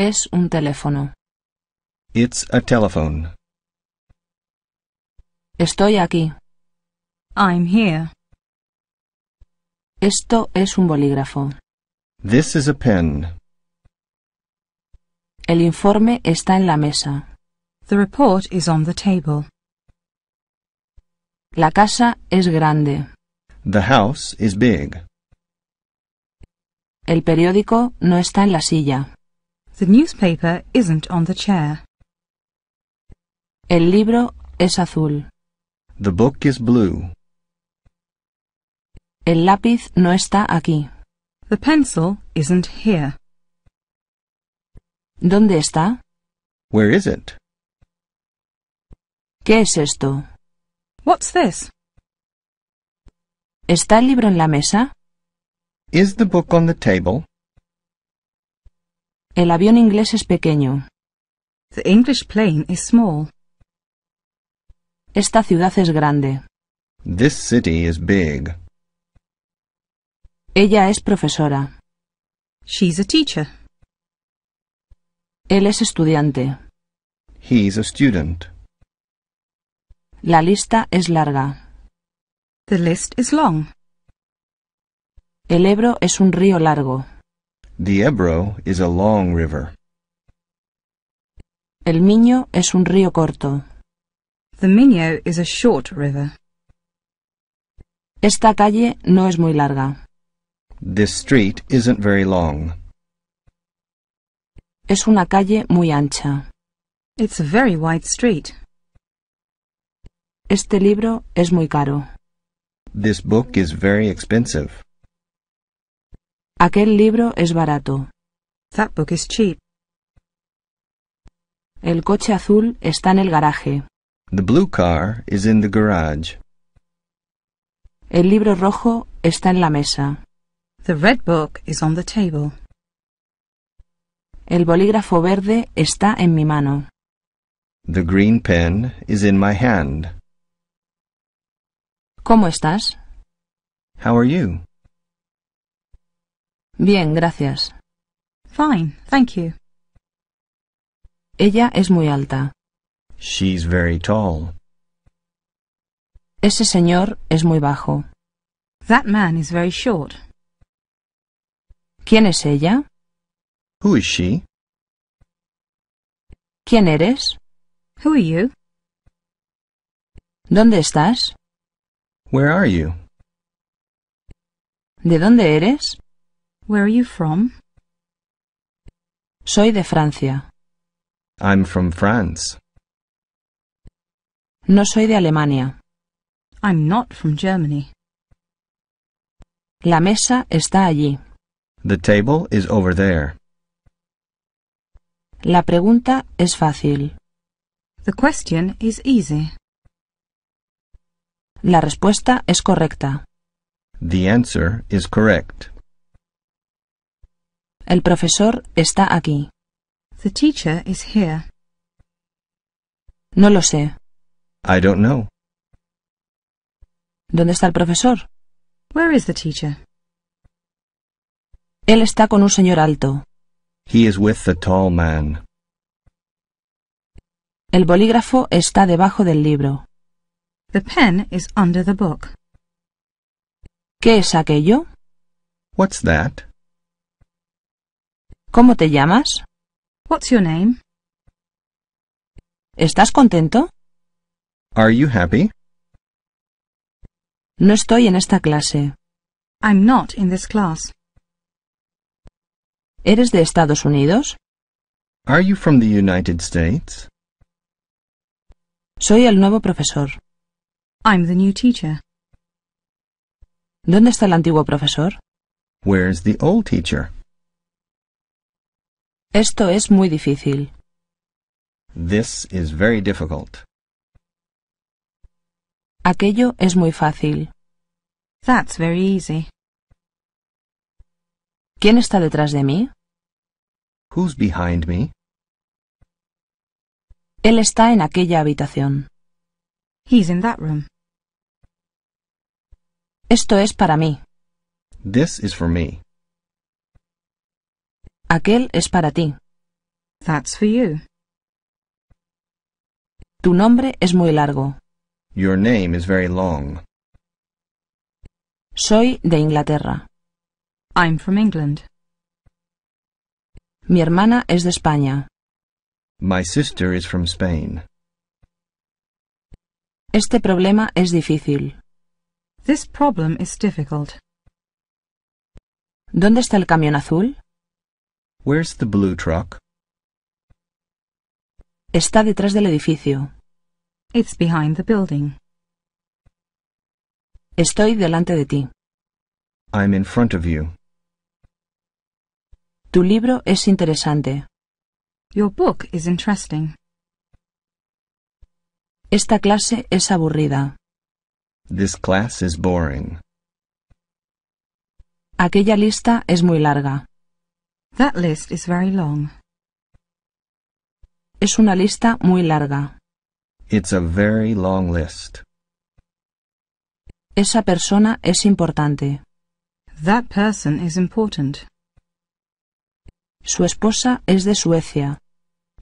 Es un teléfono. It's a telephone. Estoy aquí. I'm here. Esto es un bolígrafo. This is a pen. El informe está en la mesa. The report is on the table. La casa es grande. The house is big. El periódico no está en la silla. The newspaper isn't on the chair. El libro es azul. The book is blue. El lápiz no está aquí. The pencil isn't here. ¿Dónde está? Where is it? ¿Qué es esto? What's this? ¿Está el libro en la mesa? Is the book on the table? El avión inglés es pequeño. English plane is small. Esta ciudad es grande. This city is big. Ella es profesora. She's a teacher. Él es estudiante. a student. La lista es larga. The list is long. El Ebro es un río largo. The Ebro is a long river. El Miño es un río corto. The Miño is a short river. Esta calle no es muy larga. This street isn't very long. Es una calle muy ancha. It's a very wide street. Este libro es muy caro. This book is very expensive. Aquel libro es barato. That book is cheap. El coche azul está en el garaje. The blue car is in the garage. El libro rojo está en la mesa. The red book is on the table. El bolígrafo verde está en mi mano. The green pen is in my hand. ¿Cómo estás? How are you? Bien, gracias. Fine, thank you. Ella es muy alta. She's very tall. Ese señor es muy bajo. That man is very short. ¿Quién es ella? Who is she? ¿Quién eres? Who are you? ¿Dónde estás? Where are you? ¿De dónde eres? Where are you from? Soy de Francia. I'm from France. No soy de Alemania. I'm not from Germany. La mesa está allí. The table is over there. La pregunta es fácil. The question is easy. La respuesta es correcta. The answer is correct. El profesor está aquí. The teacher is here. No lo sé. I don't know. ¿Dónde está el profesor? Where is the teacher? Él está con un señor alto. He is with the tall man. El bolígrafo está debajo del libro. The pen is under the book. ¿Qué es aquello? What's that? ¿Cómo te llamas? What's your name? ¿Estás contento? Are you happy? No estoy en esta clase. I'm not in this class. ¿Eres de Estados Unidos? Are you from the United States? Soy el nuevo profesor. I'm the new teacher. ¿Dónde está el antiguo profesor? Where's the old teacher? Esto es muy difícil. Aquello es muy fácil. ¿Quién está detrás de mí? Él está en aquella habitación. Esto es para mí. Aquel es para ti. That's for you. Tu nombre es muy largo. Soy de Inglaterra. I'm from England. Mi hermana es de España. My sister is from Spain. Este problema es difícil. This problem is difficult. ¿Dónde está el camión azul? Where's the blue truck? Está detrás del edificio. It's behind the building. Estoy delante de ti. I'm in front of you. Tu libro es interesante. Your book is interesting. Esta clase es aburrida. This class is boring. Aquella lista es muy larga. That list is very long. Es una lista muy larga. It's a very long list. Esa persona es importante. That person is important. Su esposa es de Suecia.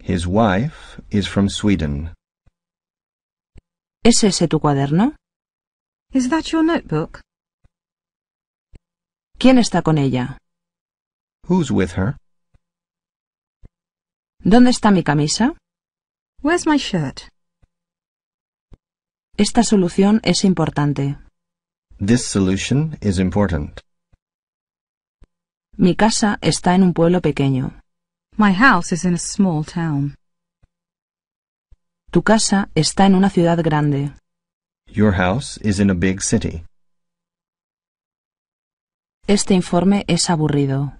His wife is from Sweden. ¿Es ese tu cuaderno? Is that your notebook? ¿Quién está con ella? Who's with her? ¿Dónde está mi camisa? Where's my shirt? Esta solución es importante. This solution is important. Mi casa está en un pueblo pequeño. My house is in a small town. Tu casa está en una ciudad grande. Your house is in a big city. Este informe es aburrido.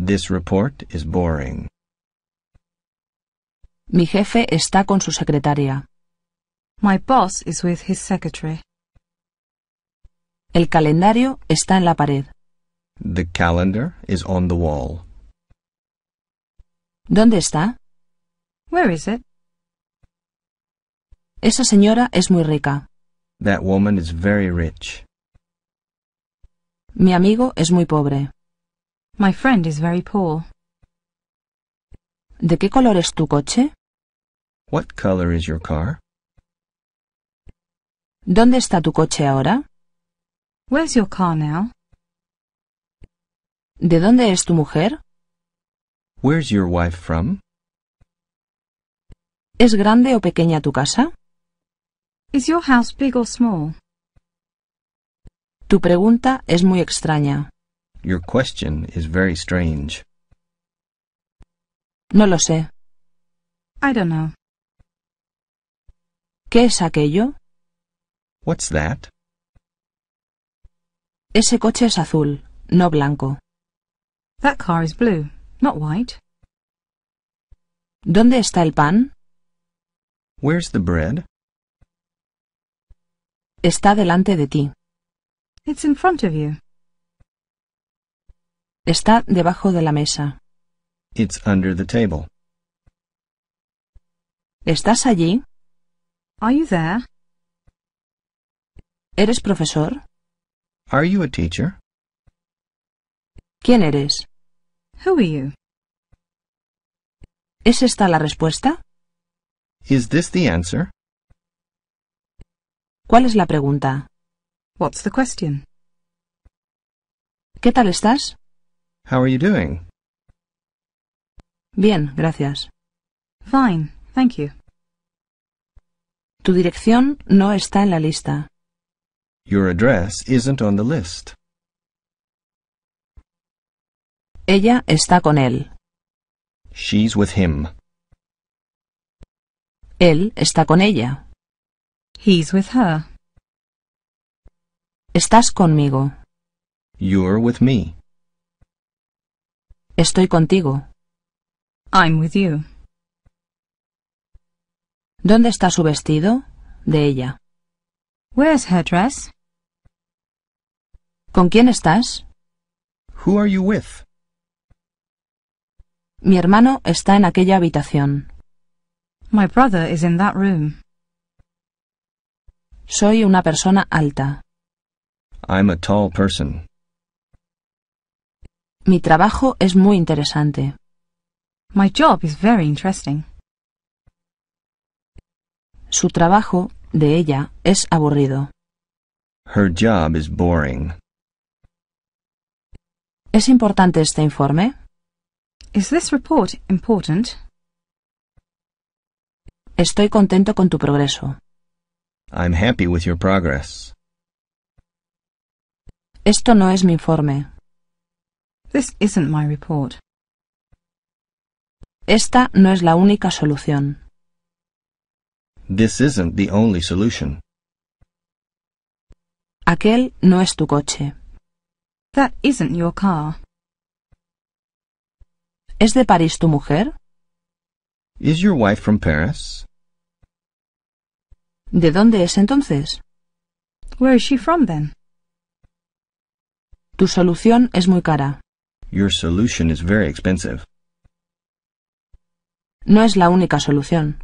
This report is boring. Mi jefe está con su secretaria. My boss is with his secretary. El calendario está en la pared. The calendar is on the wall. ¿Dónde está? Where is it? Esa señora es muy rica. That woman is very rich. Mi amigo es muy pobre. My friend is very poor. ¿De qué color es tu coche? What color is your car? ¿Dónde está tu coche ahora? Where's your car now? ¿De dónde es tu mujer? Where's your wife from? ¿Es grande o pequeña tu casa? Is your house big or small? Tu pregunta es muy extraña. Your question is very strange. No lo sé. I don't know. ¿Qué es aquello? What's that? Ese coche es azul, no blanco. That car is blue, not white. ¿Dónde está el pan? Where's the bread? Está delante de ti. It's in front of you. Está debajo de la mesa. ¿Estás allí? Are ¿Eres profesor? teacher? ¿Quién eres? ¿Es esta la respuesta? ¿Cuál es la pregunta? What's the question? ¿Qué tal estás? How are you doing? Bien, gracias. Fine, thank you. Tu dirección no está en la lista. Your address isn't on the list. Ella está con él. She's with him. Él está con ella. He's with her. Estás conmigo. You're with me. Estoy contigo. I'm with you. ¿Dónde está su vestido? De ella. Where's her dress? ¿Con quién estás? Who are you with? Mi hermano está en aquella habitación. My brother is in that room. Soy una persona alta. Mi trabajo es muy interesante. My job interesting. Su trabajo, de ella, es aburrido. ¿Es importante este informe? Is this Estoy contento con tu progreso. Esto no es mi informe. This isn't my report. Esta no es la única solución. This isn't the only solution. Aquel no es tu coche. That isn't your car. ¿Es de París tu mujer? Is your wife from Paris? ¿De dónde es entonces? Where is she from then? Tu solución es muy cara. Your solution is very expensive. No es la única solución.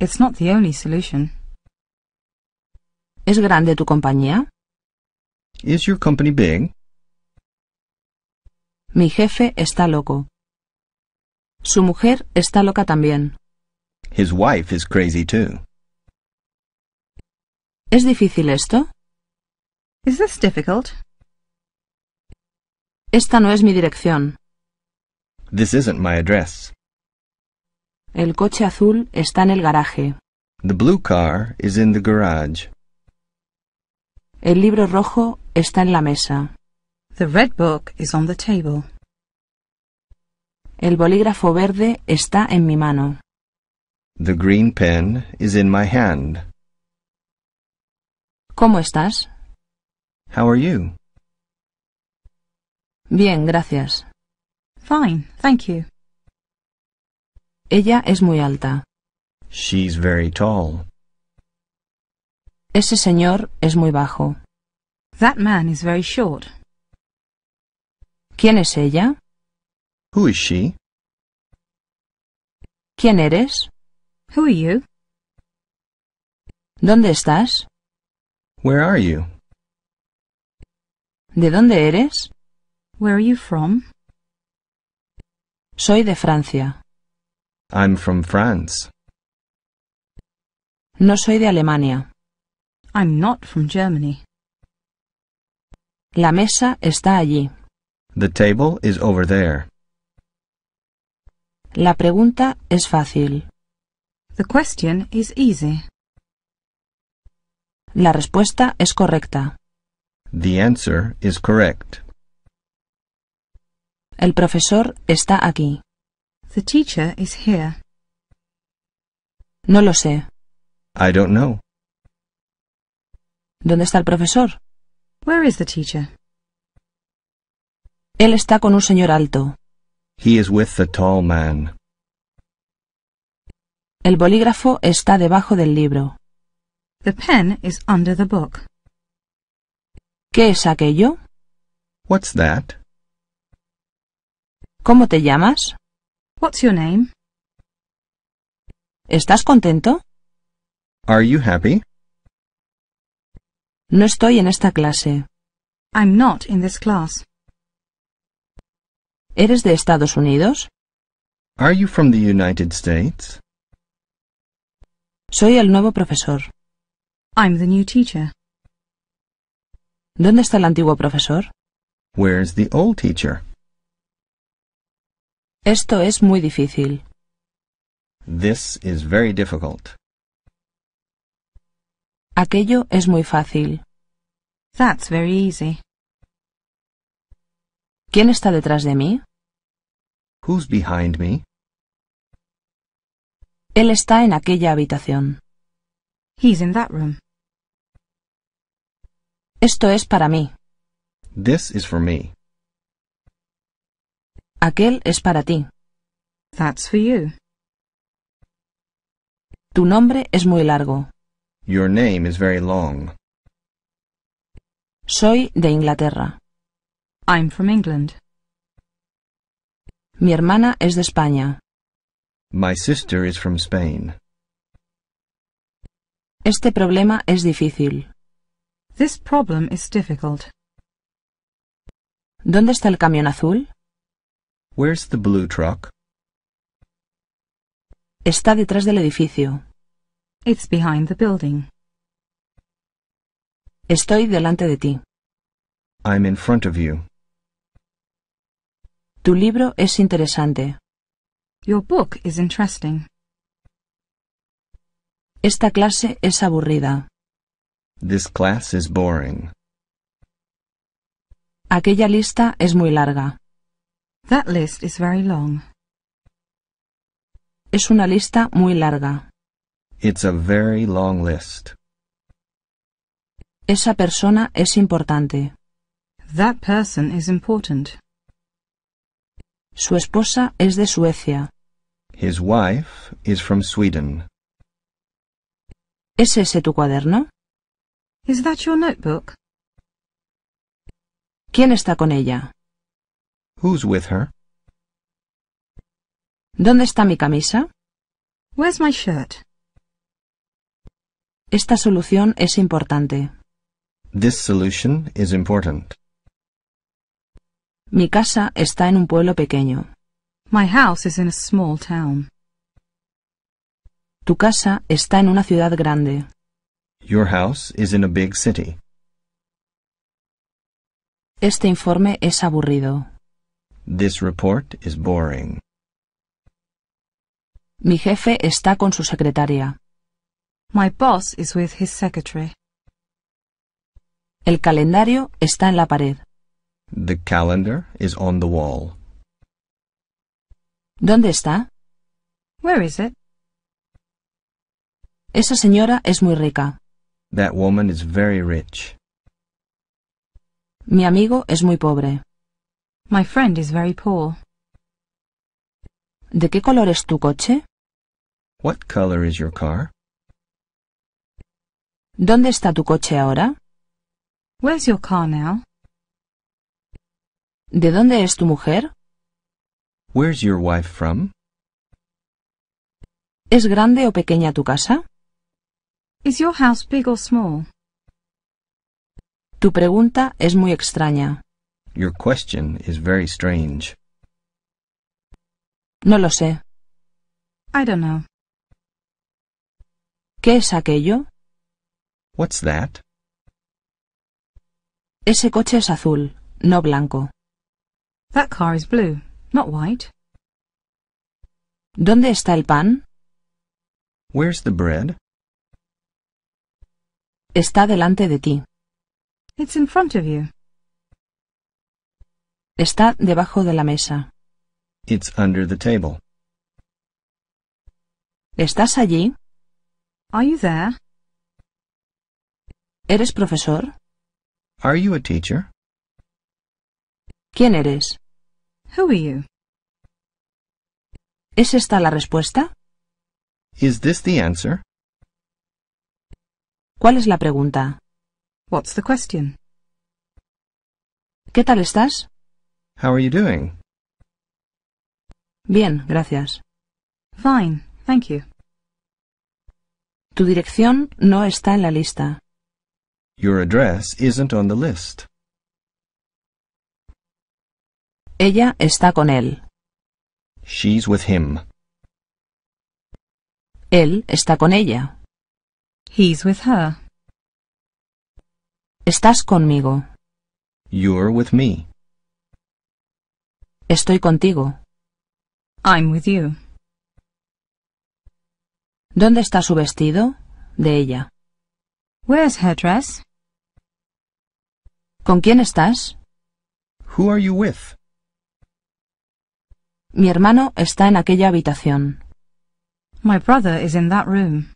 It's not the only solution. ¿Es grande tu compañía? Is your company big? Mi jefe está loco. Su mujer está loca también. His wife is crazy too. ¿Es difícil esto? Is this difficult? Esta no es mi dirección. This isn't my address. El coche azul está en el garaje. The blue car is in the garage. El libro rojo está en la mesa. The red book is on the table. El bolígrafo verde está en mi mano. The green pen is in my hand. ¿Cómo estás? How are you? Bien, gracias. Fine, thank you. Ella es muy alta. She's very tall. Ese señor es muy bajo. That man is very short. ¿Quién es ella? Who is she? ¿Quién eres? Who are you? ¿Dónde estás? Where are you? ¿De dónde eres? Where are you from? Soy de Francia. I'm from France. No soy de Alemania. I'm not from Germany. La mesa está allí. The table is over there. La pregunta es fácil. The question is easy. La respuesta es correcta. The answer is correct. El profesor está aquí. The teacher is here. No lo sé. I don't know. ¿Dónde está el profesor? Where is the teacher? Él está con un señor alto. He is with the tall man. El bolígrafo está debajo del libro. The pen is under the book. ¿Qué es aquello? What's that? ¿Cómo te llamas? What's your name? ¿Estás contento? Are you happy? No estoy en esta clase. I'm not in this class. ¿Eres de Estados Unidos? Are you from the United States? Soy el nuevo profesor. I'm the new teacher. ¿Dónde está el antiguo profesor? Where's the old teacher? Esto es muy difícil. Aquello es muy fácil. ¿Quién está detrás de mí? Él está en aquella habitación. Esto es para mí. Aquel es para ti. That's for you. Tu nombre es muy largo. Your name is very long. Soy de Inglaterra. I'm from England. Mi hermana es de España. My sister is from Spain. Este problema es difícil. This problem is difficult. ¿Dónde está el camión azul? Where's the blue truck? Está detrás del edificio. It's behind the building. Estoy delante de ti. I'm in front of you. Tu libro es interesante. Your book is interesting. Esta clase es aburrida. This class is boring. Aquella lista es muy larga. That list is very long. Es una lista muy larga. It's a very long list. Esa persona es importante. That person is important. Su esposa es de Suecia. His wife is from Sweden. ¿Es ese tu cuaderno? Is that your notebook? ¿Quién está con ella? Who's with her? ¿Dónde está mi camisa? Where's my shirt? Esta solución es importante. This solution is important. Mi casa está en un pueblo pequeño. My house is in a small town. Tu casa está en una ciudad grande. Your house is in a big city. Este informe es aburrido. This report is boring. Mi jefe está con su secretaria. My boss is with his secretary. El calendario está en la pared. The calendar is on the wall. ¿Dónde está? Where is it? Esa señora es muy rica. That woman is very rich. Mi amigo es muy pobre. My friend is very poor. ¿De qué color es tu coche? What color is your car? ¿Dónde está tu coche ahora? Where's your car now? ¿De dónde es tu mujer? Where's your wife from? ¿Es grande o pequeña tu casa? Is your house big or small? Tu pregunta es muy extraña. Your question is very strange. No lo sé. I don't know. ¿Qué es aquello? What's that? Ese coche es azul, no blanco. That car is blue, not white. ¿Dónde está el pan? Where's the bread? Está delante de ti. It's in front of you. Está debajo de la mesa. ¿Estás allí? Are ¿Eres profesor? you a teacher? ¿Quién eres? ¿Es esta la respuesta? ¿Cuál es la pregunta? What's the question? ¿Qué tal estás? How are you doing? Bien, gracias. Fine, thank you. Tu dirección no está en la lista. Your address isn't on the list. Ella está con él. She's with him. Él está con ella. He's with her. Estás conmigo. You're with me. Estoy contigo. I'm with you. ¿Dónde está su vestido? De ella. Where's her dress? ¿Con quién estás? Who are you with? Mi hermano está en aquella habitación. My brother is in that room.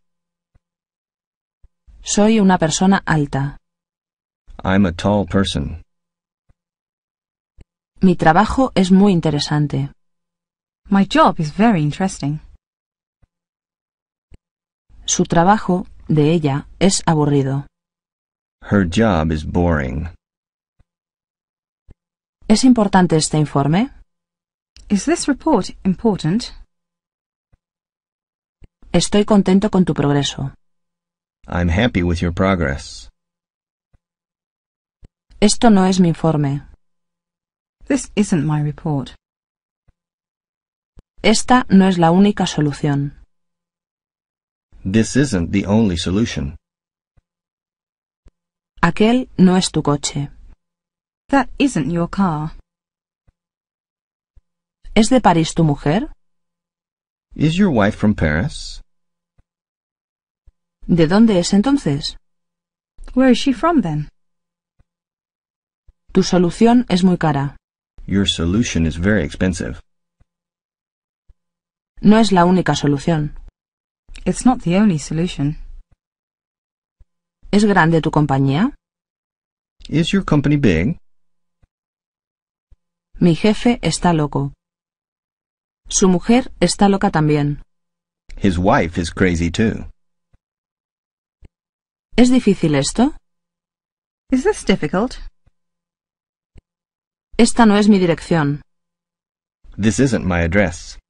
Soy una persona alta. I'm a tall person. Mi trabajo es muy interesante. My job Su trabajo, de ella, es aburrido. ¿Es importante este informe? Is this report important? Estoy contento con tu progreso. Esto no es mi informe. This isn't my report. Esta no es la única solución. This isn't the only solution. Aquel no es tu coche. That isn't your car. ¿Es de París tu mujer? Is your wife from Paris? ¿De dónde es entonces? Where is she from then? Tu solución es muy cara. Your solution is very expensive. No es la única solución. It's not the only solution. ¿Es grande tu compañía? Is your company big? Mi jefe está loco. Su mujer está loca también. His wife is crazy too. ¿Es difícil esto? Is this difficult? Esta no es mi dirección. This isn't my address.